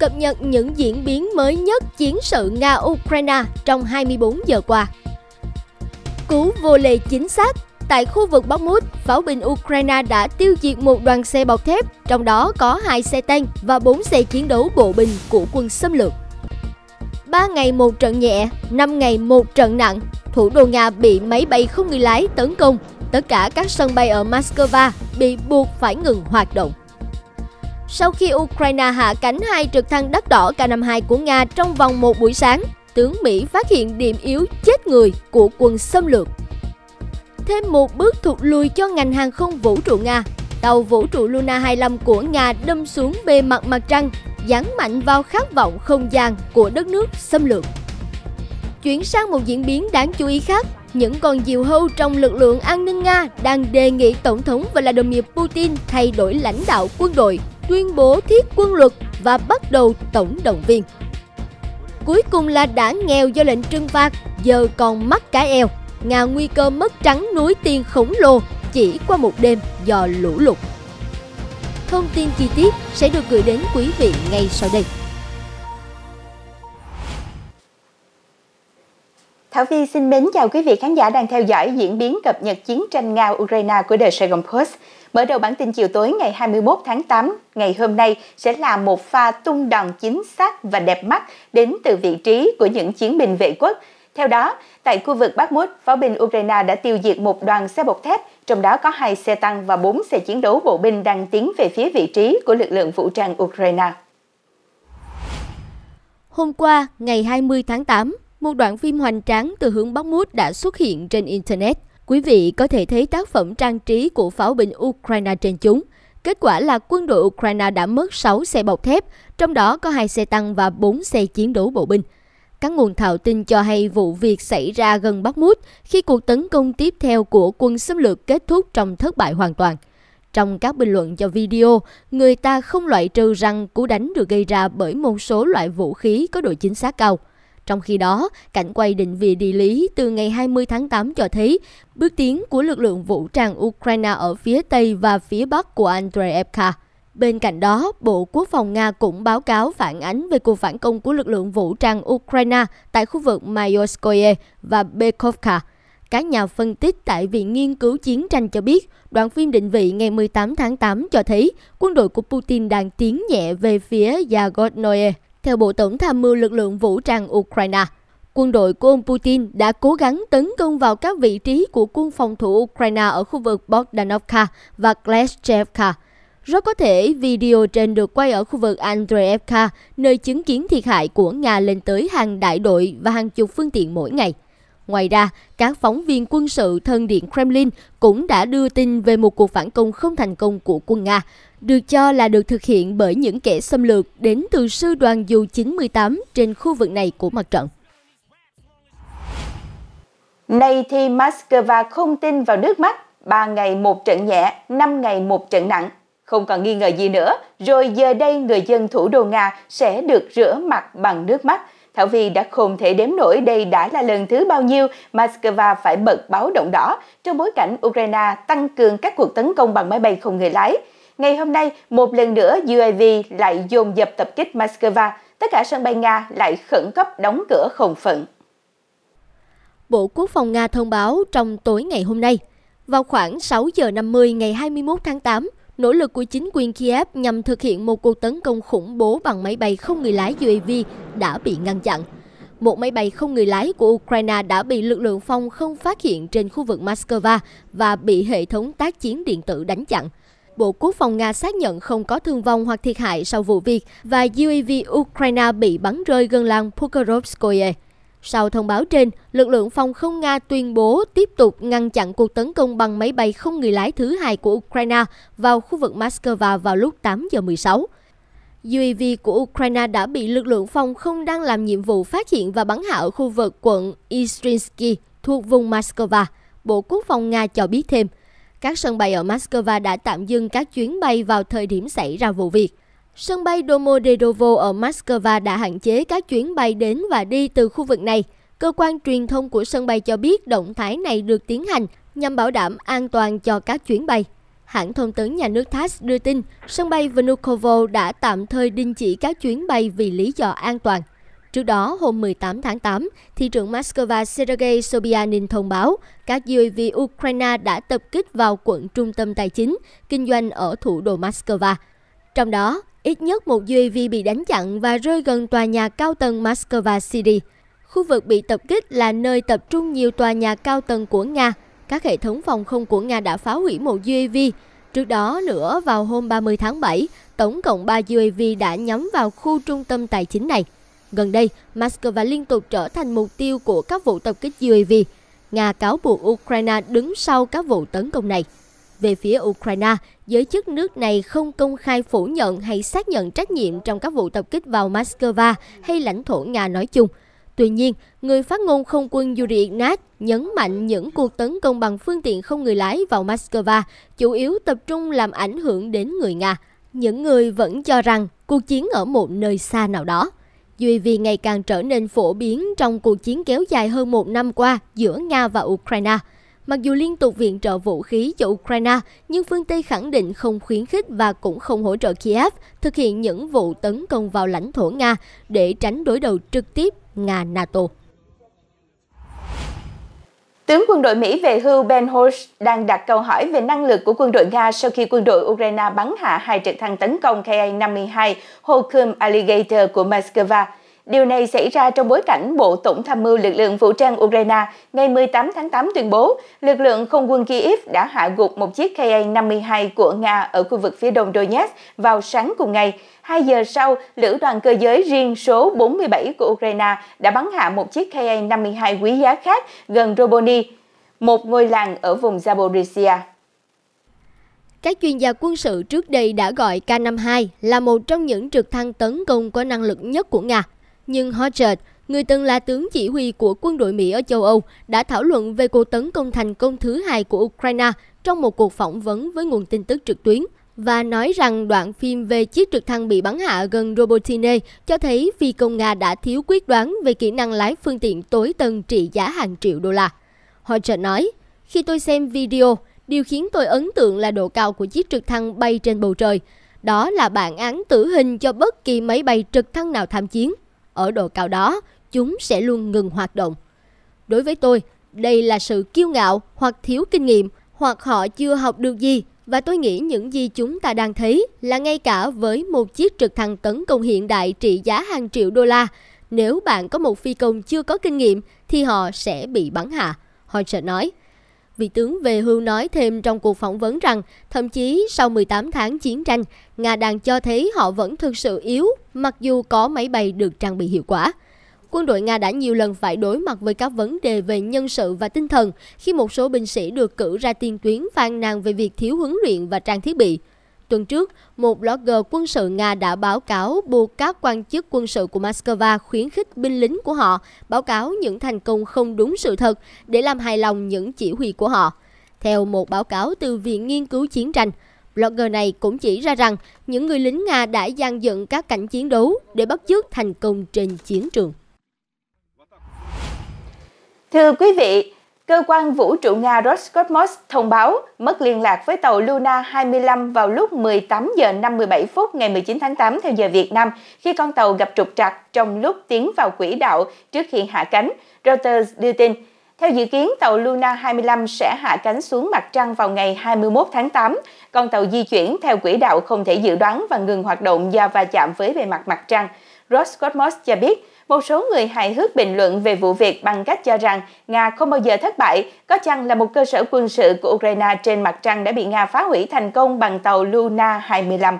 cập nhật những diễn biến mới nhất chiến sự Nga-Ukraine trong 24 giờ qua. Cú vô lề chính xác Tại khu vực Bakhmut, pháo binh Ukraine đã tiêu diệt một đoàn xe bọc thép, trong đó có hai xe tăng và 4 xe chiến đấu bộ binh của quân xâm lược. 3 ngày một trận nhẹ, 5 ngày một trận nặng, thủ đô Nga bị máy bay không người lái tấn công. Tất cả các sân bay ở Moscow bị buộc phải ngừng hoạt động sau khi Ukraine hạ cánh hai trực thăng đất đỏ K-52 của Nga trong vòng một buổi sáng, tướng Mỹ phát hiện điểm yếu chết người của quân xâm lược. Thêm một bước thụt lùi cho ngành hàng không vũ trụ Nga, tàu vũ trụ Luna 25 của Nga đâm xuống bề mặt mặt trăng, dán mạnh vào khát vọng không gian của đất nước xâm lược. Chuyển sang một diễn biến đáng chú ý khác, những con diều hâu trong lực lượng an ninh Nga đang đề nghị Tổng thống Vladimir Putin thay đổi lãnh đạo quân đội tuyên bố thiết quân luật và bắt đầu tổng động viên. Cuối cùng là đã nghèo do lệnh trừng phạt, giờ còn mắc cái eo. Nga nguy cơ mất trắng núi tiền khổng lồ chỉ qua một đêm do lũ lụt. Thông tin chi tiết sẽ được gửi đến quý vị ngay sau đây. Thảo Vy xin mến chào quý vị khán giả đang theo dõi diễn biến cập nhật chiến tranh Nga-Ukraine của The Saigon Post. Mở đầu bản tin chiều tối ngày 21 tháng 8, ngày hôm nay sẽ là một pha tung đòn chính xác và đẹp mắt đến từ vị trí của những chiến binh vệ quốc. Theo đó, tại khu vực bắc mút, pháo binh Ukraine đã tiêu diệt một đoàn xe bọc thép, trong đó có hai xe tăng và bốn xe chiến đấu bộ binh đang tiến về phía vị trí của lực lượng vũ trang Ukraine. Hôm qua, ngày 20 tháng 8, một đoạn phim hoành tráng từ hướng bắc mút đã xuất hiện trên Internet – Quý vị có thể thấy tác phẩm trang trí của pháo binh Ukraine trên chúng. Kết quả là quân đội Ukraine đã mất 6 xe bọc thép, trong đó có 2 xe tăng và 4 xe chiến đấu bộ binh. Các nguồn thạo tin cho hay vụ việc xảy ra gần Bắc Mút khi cuộc tấn công tiếp theo của quân xâm lược kết thúc trong thất bại hoàn toàn. Trong các bình luận cho video, người ta không loại trừ rằng cú đánh được gây ra bởi một số loại vũ khí có độ chính xác cao – trong khi đó, cảnh quay định vị địa lý từ ngày 20 tháng 8 cho thấy bước tiến của lực lượng vũ trang Ukraine ở phía Tây và phía Bắc của Andreevka. Bên cạnh đó, Bộ Quốc phòng Nga cũng báo cáo phản ánh về cuộc phản công của lực lượng vũ trang Ukraine tại khu vực Mayorskoye và Bekovka. Các nhà phân tích tại Viện Nghiên cứu Chiến tranh cho biết, đoạn phim định vị ngày 18 tháng 8 cho thấy quân đội của Putin đang tiến nhẹ về phía Yagodnoye. Theo Bộ Tổng Tham mưu lực lượng vũ trang Ukraine, quân đội của ông Putin đã cố gắng tấn công vào các vị trí của quân phòng thủ Ukraine ở khu vực Bogdanovka và Kleshchevka. Rất có thể video trên được quay ở khu vực Andreevka, nơi chứng kiến thiệt hại của Nga lên tới hàng đại đội và hàng chục phương tiện mỗi ngày. Ngoài ra, các phóng viên quân sự thân điện Kremlin cũng đã đưa tin về một cuộc phản công không thành công của quân Nga, được cho là được thực hiện bởi những kẻ xâm lược đến từ sư đoàn dù 98 trên khu vực này của mặt trận. Nay thì Moscow không tin vào nước mắt, 3 ngày một trận nhẹ, 5 ngày một trận nặng. Không còn nghi ngờ gì nữa, rồi giờ đây người dân thủ đô Nga sẽ được rửa mặt bằng nước mắt. Thảo Vi đã không thể đếm nổi đây đã là lần thứ bao nhiêu Moscow phải bật báo động đỏ trong bối cảnh Ukraine tăng cường các cuộc tấn công bằng máy bay không người lái. Ngày hôm nay, một lần nữa UAV lại dồn dập tập kích Moscow, tất cả sân bay Nga lại khẩn cấp đóng cửa không phận. Bộ Quốc phòng Nga thông báo trong tối ngày hôm nay, vào khoảng 6 giờ 50 ngày 21 tháng 8, nỗ lực của chính quyền Kiev nhằm thực hiện một cuộc tấn công khủng bố bằng máy bay không người lái UAV đã bị ngăn chặn. Một máy bay không người lái của Ukraine đã bị lực lượng phòng không phát hiện trên khu vực Moscow và bị hệ thống tác chiến điện tử đánh chặn. Bộ Quốc phòng Nga xác nhận không có thương vong hoặc thiệt hại sau vụ việc và UAV Ukraine bị bắn rơi gần làng Pokrovskoye. Sau thông báo trên, lực lượng phòng không Nga tuyên bố tiếp tục ngăn chặn cuộc tấn công bằng máy bay không người lái thứ hai của Ukraine vào khu vực Moscow vào lúc 8 giờ 16. UAV của Ukraine đã bị lực lượng phòng không đang làm nhiệm vụ phát hiện và bắn hạ ở khu vực quận Istrinsky thuộc vùng Moscow. Bộ Quốc phòng Nga cho biết thêm, các sân bay ở Moscow đã tạm dừng các chuyến bay vào thời điểm xảy ra vụ việc. Sân bay Domodedovo ở Moscow đã hạn chế các chuyến bay đến và đi từ khu vực này. Cơ quan truyền thông của sân bay cho biết động thái này được tiến hành nhằm bảo đảm an toàn cho các chuyến bay. Hãng thông tấn nhà nước TASS đưa tin sân bay Vnukovo đã tạm thời đình chỉ các chuyến bay vì lý do an toàn. Trước đó, hôm 18 tháng 8, thị trưởng Moscow Sergei Sobyanin thông báo các UAV Ukraine đã tập kích vào quận trung tâm tài chính, kinh doanh ở thủ đô Moscow. Trong đó, ít nhất một UAV bị đánh chặn và rơi gần tòa nhà cao tầng Moscow City. Khu vực bị tập kích là nơi tập trung nhiều tòa nhà cao tầng của Nga. Các hệ thống phòng không của Nga đã phá hủy một UAV. Trước đó nữa, vào hôm 30 tháng 7, tổng cộng 3 UAV đã nhắm vào khu trung tâm tài chính này. Gần đây, Moscow liên tục trở thành mục tiêu của các vụ tập kích UAV. Nga cáo buộc Ukraine đứng sau các vụ tấn công này. Về phía Ukraine, giới chức nước này không công khai phủ nhận hay xác nhận trách nhiệm trong các vụ tập kích vào Moscow hay lãnh thổ Nga nói chung. Tuy nhiên, người phát ngôn không quân Yuri Ignat nhấn mạnh những cuộc tấn công bằng phương tiện không người lái vào Moscow chủ yếu tập trung làm ảnh hưởng đến người Nga. Những người vẫn cho rằng cuộc chiến ở một nơi xa nào đó duy vì ngày càng trở nên phổ biến trong cuộc chiến kéo dài hơn một năm qua giữa Nga và Ukraine. Mặc dù liên tục viện trợ vũ khí cho Ukraine, nhưng phương Tây khẳng định không khuyến khích và cũng không hỗ trợ Kiev thực hiện những vụ tấn công vào lãnh thổ Nga để tránh đối đầu trực tiếp Nga-NATO. Tướng quân đội Mỹ về hưu Ben Hosh đang đặt câu hỏi về năng lực của quân đội Nga sau khi quân đội Ukraine bắn hạ hai trực thăng tấn công Ka-52 Hokum Alligator của Moscow Điều này xảy ra trong bối cảnh Bộ Tổng tham mưu lực lượng vũ trang Ukraine ngày 18 tháng 8 tuyên bố lực lượng không quân Kyiv đã hạ gục một chiếc Ka-52 của Nga ở khu vực phía đông Donetsk vào sáng cùng ngày. Hai giờ sau, lữ đoàn cơ giới riêng số 47 của Ukraine đã bắn hạ một chiếc Ka-52 quý giá khác gần Roboni, một ngôi làng ở vùng Zaporizhia. Các chuyên gia quân sự trước đây đã gọi K-52 là một trong những trực thăng tấn công có năng lực nhất của Nga nhưng Hodges, người từng là tướng chỉ huy của quân đội Mỹ ở châu Âu, đã thảo luận về cuộc tấn công thành công thứ hai của Ukraine trong một cuộc phỏng vấn với nguồn tin tức trực tuyến và nói rằng đoạn phim về chiếc trực thăng bị bắn hạ gần Robotine cho thấy phi công Nga đã thiếu quyết đoán về kỹ năng lái phương tiện tối tân trị giá hàng triệu đô la. Hodges nói, khi tôi xem video, điều khiến tôi ấn tượng là độ cao của chiếc trực thăng bay trên bầu trời. Đó là bản án tử hình cho bất kỳ máy bay trực thăng nào tham chiến ở độ cao đó, chúng sẽ luôn ngừng hoạt động. Đối với tôi, đây là sự kiêu ngạo hoặc thiếu kinh nghiệm hoặc họ chưa học được gì và tôi nghĩ những gì chúng ta đang thấy là ngay cả với một chiếc trực thăng tấn công hiện đại trị giá hàng triệu đô la, nếu bạn có một phi công chưa có kinh nghiệm thì họ sẽ bị bắn hạ, Hodgson nói vị tướng Về Hưu nói thêm trong cuộc phỏng vấn rằng thậm chí sau 18 tháng chiến tranh, Nga đang cho thấy họ vẫn thực sự yếu mặc dù có máy bay được trang bị hiệu quả. Quân đội Nga đã nhiều lần phải đối mặt với các vấn đề về nhân sự và tinh thần khi một số binh sĩ được cử ra tiền tuyến phàn nàn về việc thiếu huấn luyện và trang thiết bị. Tuần trước, một blogger quân sự Nga đã báo cáo buộc các quan chức quân sự của Moscow khuyến khích binh lính của họ báo cáo những thành công không đúng sự thật để làm hài lòng những chỉ huy của họ. Theo một báo cáo từ Viện Nghiên cứu Chiến tranh, blogger này cũng chỉ ra rằng những người lính Nga đã gian dựng các cảnh chiến đấu để bắt chước thành công trên chiến trường. Thưa quý vị, Cơ quan vũ trụ Nga Roscosmos thông báo mất liên lạc với tàu Luna 25 vào lúc 18 giờ 57 phút ngày 19 tháng 8 theo giờ Việt Nam khi con tàu gặp trục trặc trong lúc tiến vào quỹ đạo trước khi hạ cánh, Reuters đưa tin. Theo dự kiến, tàu Luna 25 sẽ hạ cánh xuống mặt trăng vào ngày 21 tháng 8. Con tàu di chuyển theo quỹ đạo không thể dự đoán và ngừng hoạt động do va chạm với bề mặt mặt trăng. Ross Cosmos cho biết, một số người hài hước bình luận về vụ việc bằng cách cho rằng Nga không bao giờ thất bại, có chăng là một cơ sở quân sự của Ukraine trên mặt trăng đã bị Nga phá hủy thành công bằng tàu Luna 25.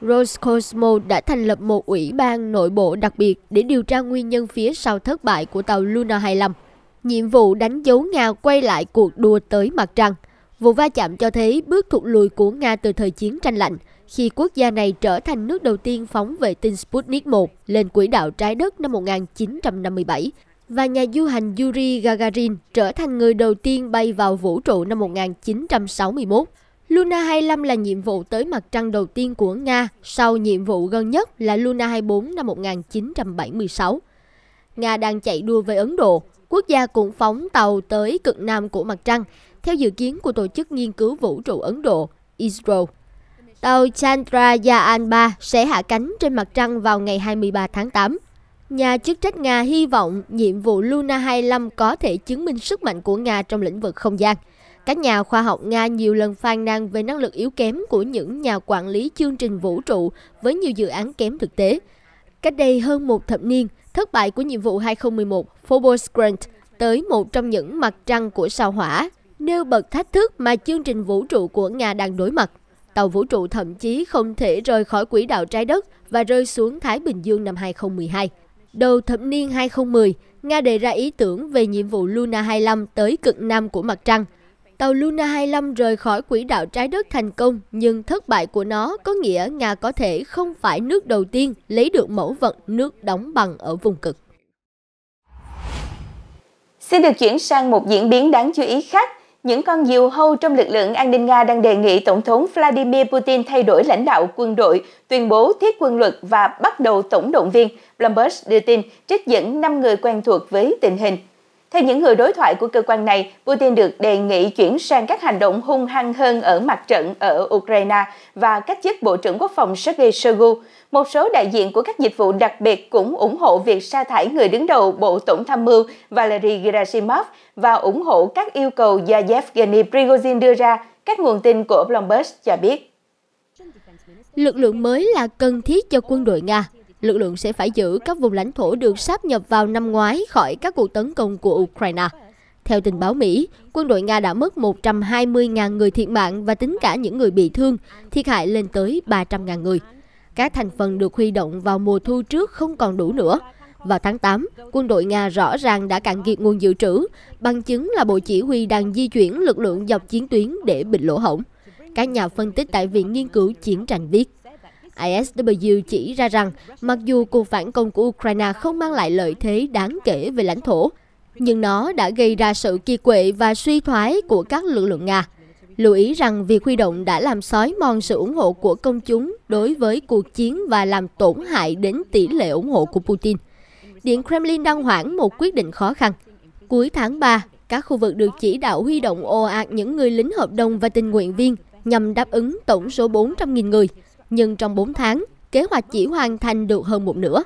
Roscosmo đã thành lập một ủy ban nội bộ đặc biệt để điều tra nguyên nhân phía sau thất bại của tàu Luna 25. Nhiệm vụ đánh dấu Nga quay lại cuộc đua tới mặt trăng. Vụ va chạm cho thấy bước thụt lùi của Nga từ thời chiến tranh lạnh – khi quốc gia này trở thành nước đầu tiên phóng vệ tinh Sputnik 1 lên quỹ đạo trái đất năm 1957 và nhà du hành Yuri Gagarin trở thành người đầu tiên bay vào vũ trụ năm 1961. Luna 25 là nhiệm vụ tới mặt trăng đầu tiên của Nga sau nhiệm vụ gần nhất là Luna 24 năm 1976. Nga đang chạy đua với Ấn Độ, quốc gia cũng phóng tàu tới cực nam của mặt trăng, theo dự kiến của Tổ chức Nghiên cứu Vũ trụ Ấn Độ, ISRO. Tàu Chandrayaan-3 sẽ hạ cánh trên mặt trăng vào ngày 23 tháng 8. Nhà chức trách Nga hy vọng nhiệm vụ Luna 25 có thể chứng minh sức mạnh của Nga trong lĩnh vực không gian. Các nhà khoa học Nga nhiều lần phàn nàn về năng lực yếu kém của những nhà quản lý chương trình vũ trụ với nhiều dự án kém thực tế. Cách đây hơn một thập niên, thất bại của nhiệm vụ 2011 Phobos Grant tới một trong những mặt trăng của sao hỏa, nêu bật thách thức mà chương trình vũ trụ của Nga đang đối mặt tàu vũ trụ thậm chí không thể rời khỏi quỹ đạo trái đất và rơi xuống Thái Bình Dương năm 2012. Đầu thập niên 2010, Nga đề ra ý tưởng về nhiệm vụ Luna 25 tới cực Nam của mặt trăng. Tàu Luna 25 rời khỏi quỹ đạo trái đất thành công, nhưng thất bại của nó có nghĩa Nga có thể không phải nước đầu tiên lấy được mẫu vật nước đóng bằng ở vùng cực. Xin được chuyển sang một diễn biến đáng chú ý khác những con diều hâu trong lực lượng an ninh Nga đang đề nghị Tổng thống Vladimir Putin thay đổi lãnh đạo quân đội, tuyên bố thiết quân luật và bắt đầu tổng động viên. Bloomberg đưa tin trích dẫn 5 người quen thuộc với tình hình. Theo những người đối thoại của cơ quan này, Putin được đề nghị chuyển sang các hành động hung hăng hơn ở mặt trận ở Ukraine và cách chức Bộ trưởng Quốc phòng Sergei Shoigu một số đại diện của các dịch vụ đặc biệt cũng ủng hộ việc sa thải người đứng đầu Bộ Tổng tham mưu Valery Gerasimov và ủng hộ các yêu cầu do Yevgeny Prigozhin đưa ra, các nguồn tin của Bloomberg cho biết. Lực lượng mới là cần thiết cho quân đội Nga. Lực lượng sẽ phải giữ các vùng lãnh thổ được sáp nhập vào năm ngoái khỏi các cuộc tấn công của Ukraine. Theo tình báo Mỹ, quân đội Nga đã mất 120.000 người thiệt mạng và tính cả những người bị thương, thiệt hại lên tới 300.000 người các thành phần được huy động vào mùa thu trước không còn đủ nữa. Vào tháng 8, quân đội Nga rõ ràng đã cạn kiệt nguồn dự trữ, bằng chứng là Bộ Chỉ huy đang di chuyển lực lượng dọc chiến tuyến để bịt lỗ hổng. Các nhà phân tích tại Viện Nghiên cứu Chiến tranh viết. ISW chỉ ra rằng mặc dù cuộc phản công của Ukraine không mang lại lợi thế đáng kể về lãnh thổ, nhưng nó đã gây ra sự kiệt quệ và suy thoái của các lực lượng Nga lưu ý rằng việc huy động đã làm sói mòn sự ủng hộ của công chúng đối với cuộc chiến và làm tổn hại đến tỷ lệ ủng hộ của Putin. Điện Kremlin đang hoãn một quyết định khó khăn. Cuối tháng 3, các khu vực được chỉ đạo huy động ồ ạt những người lính hợp đồng và tình nguyện viên nhằm đáp ứng tổng số 400.000 người. Nhưng trong 4 tháng, kế hoạch chỉ hoàn thành được hơn một nửa.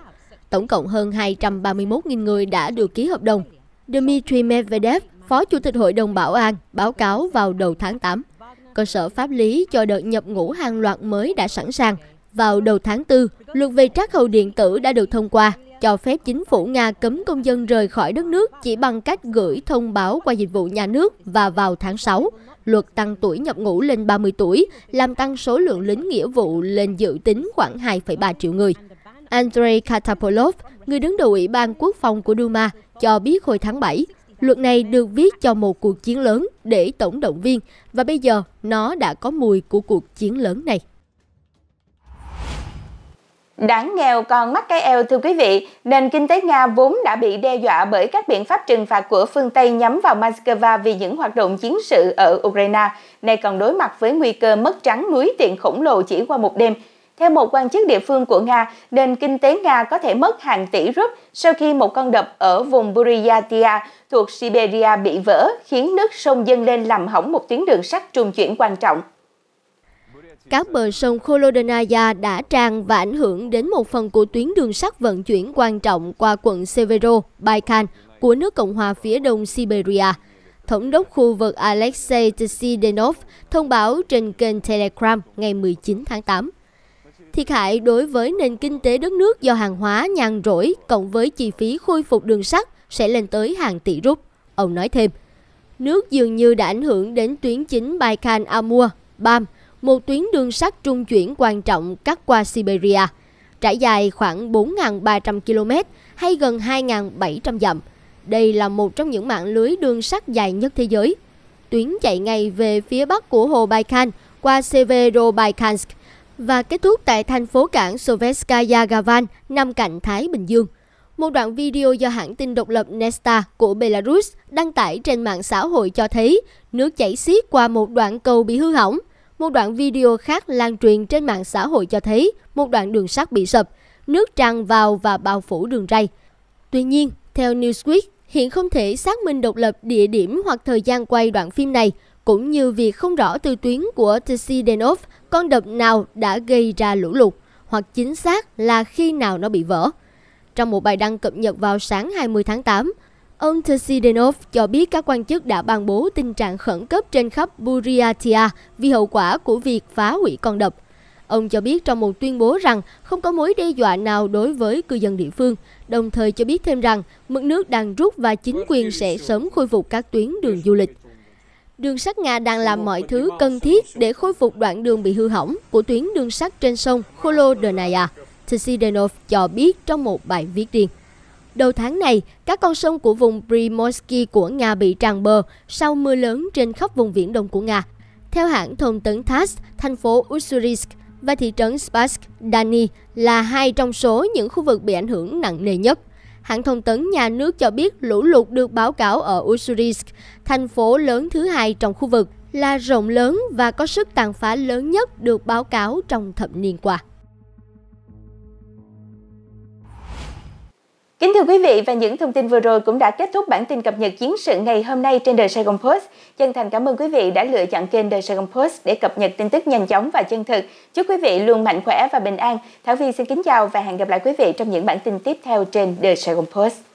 Tổng cộng hơn 231.000 người đã được ký hợp đồng. Dmitry Medvedev, Phó Chủ tịch Hội đồng Bảo an báo cáo vào đầu tháng 8. Cơ sở pháp lý cho đợt nhập ngũ hàng loạt mới đã sẵn sàng. Vào đầu tháng 4, luật về trác hầu điện tử đã được thông qua, cho phép chính phủ Nga cấm công dân rời khỏi đất nước chỉ bằng cách gửi thông báo qua dịch vụ nhà nước và vào tháng 6, luật tăng tuổi nhập ngũ lên 30 tuổi, làm tăng số lượng lính nghĩa vụ lên dự tính khoảng 2,3 triệu người. Andrei Katapolov, người đứng đầu Ủy ban Quốc phòng của Duma, cho biết hồi tháng 7, Luật này được viết cho một cuộc chiến lớn để tổng động viên và bây giờ nó đã có mùi của cuộc chiến lớn này. Đáng nghèo còn mắc cái eo thưa quý vị, nền kinh tế Nga vốn đã bị đe dọa bởi các biện pháp trừng phạt của phương Tây nhắm vào Moscow vì những hoạt động chiến sự ở Ukraine, nay còn đối mặt với nguy cơ mất trắng núi tiền khổng lồ chỉ qua một đêm theo một quan chức địa phương của Nga, nền kinh tế Nga có thể mất hàng tỷ rúp sau khi một con đập ở vùng Buryatia thuộc Siberia bị vỡ, khiến nước sông dâng lên làm hỏng một tuyến đường sắt trung chuyển quan trọng. Các bờ sông Kolodnaya đã tràn và ảnh hưởng đến một phần của tuyến đường sắt vận chuyển quan trọng qua quận Severo-Baikal của nước Cộng hòa phía đông Siberia. Thống đốc khu vực Alexei Tsidenov thông báo trên kênh Telegram ngày 19 tháng 8. Thiệt hại đối với nền kinh tế đất nước do hàng hóa nhàn rỗi cộng với chi phí khôi phục đường sắt sẽ lên tới hàng tỷ rúp. Ông nói thêm, nước dường như đã ảnh hưởng đến tuyến chính Baikan Amur, BAM, một tuyến đường sắt trung chuyển quan trọng cắt qua Siberia, trải dài khoảng 4.300 km hay gần 2.700 dặm. Đây là một trong những mạng lưới đường sắt dài nhất thế giới. Tuyến chạy ngay về phía bắc của hồ Baikan qua Severobaikansk, và kết thúc tại thành phố cảng Sovetskaya Gavan nằm cạnh Thái Bình Dương. Một đoạn video do hãng tin độc lập Nesta của Belarus đăng tải trên mạng xã hội cho thấy nước chảy xiết qua một đoạn cầu bị hư hỏng. Một đoạn video khác lan truyền trên mạng xã hội cho thấy một đoạn đường sắt bị sập, nước tràn vào và bao phủ đường ray. Tuy nhiên, theo Newsweek, hiện không thể xác minh độc lập địa điểm hoặc thời gian quay đoạn phim này, cũng như việc không rõ từ tuyến của Tsidenov con đập nào đã gây ra lũ lụt hoặc chính xác là khi nào nó bị vỡ. Trong một bài đăng cập nhật vào sáng 20 tháng 8, ông Tesidenov cho biết các quan chức đã ban bố tình trạng khẩn cấp trên khắp Buryatia vì hậu quả của việc phá hủy con đập. Ông cho biết trong một tuyên bố rằng không có mối đe dọa nào đối với cư dân địa phương, đồng thời cho biết thêm rằng mực nước đang rút và chính quyền sẽ sớm khôi phục các tuyến đường du lịch. Đường sắt Nga đang làm mọi thứ cần thiết để khôi phục đoạn đường bị hư hỏng của tuyến đường sắt trên sông Kholodernaya, Tsidenov cho biết trong một bài viết riêng. Đầu tháng này, các con sông của vùng Primorsky của Nga bị tràn bờ sau mưa lớn trên khắp vùng viễn đông của Nga. Theo hãng thông tấn TASS, thành phố Ussurisk và thị trấn spassk Dani là hai trong số những khu vực bị ảnh hưởng nặng nề nhất hãng thông tấn nhà nước cho biết lũ lụt được báo cáo ở Ussurisk, thành phố lớn thứ hai trong khu vực, là rộng lớn và có sức tàn phá lớn nhất được báo cáo trong thập niên qua. Kính thưa quý vị và những thông tin vừa rồi cũng đã kết thúc bản tin cập nhật chiến sự ngày hôm nay trên đời Sài Gòn Post. Chân thành cảm ơn quý vị đã lựa chọn kênh đời Sài Gòn Post để cập nhật tin tức nhanh chóng và chân thực. Chúc quý vị luôn mạnh khỏe và bình an. Thảo Vi xin kính chào và hẹn gặp lại quý vị trong những bản tin tiếp theo trên đời Sài Gòn Post.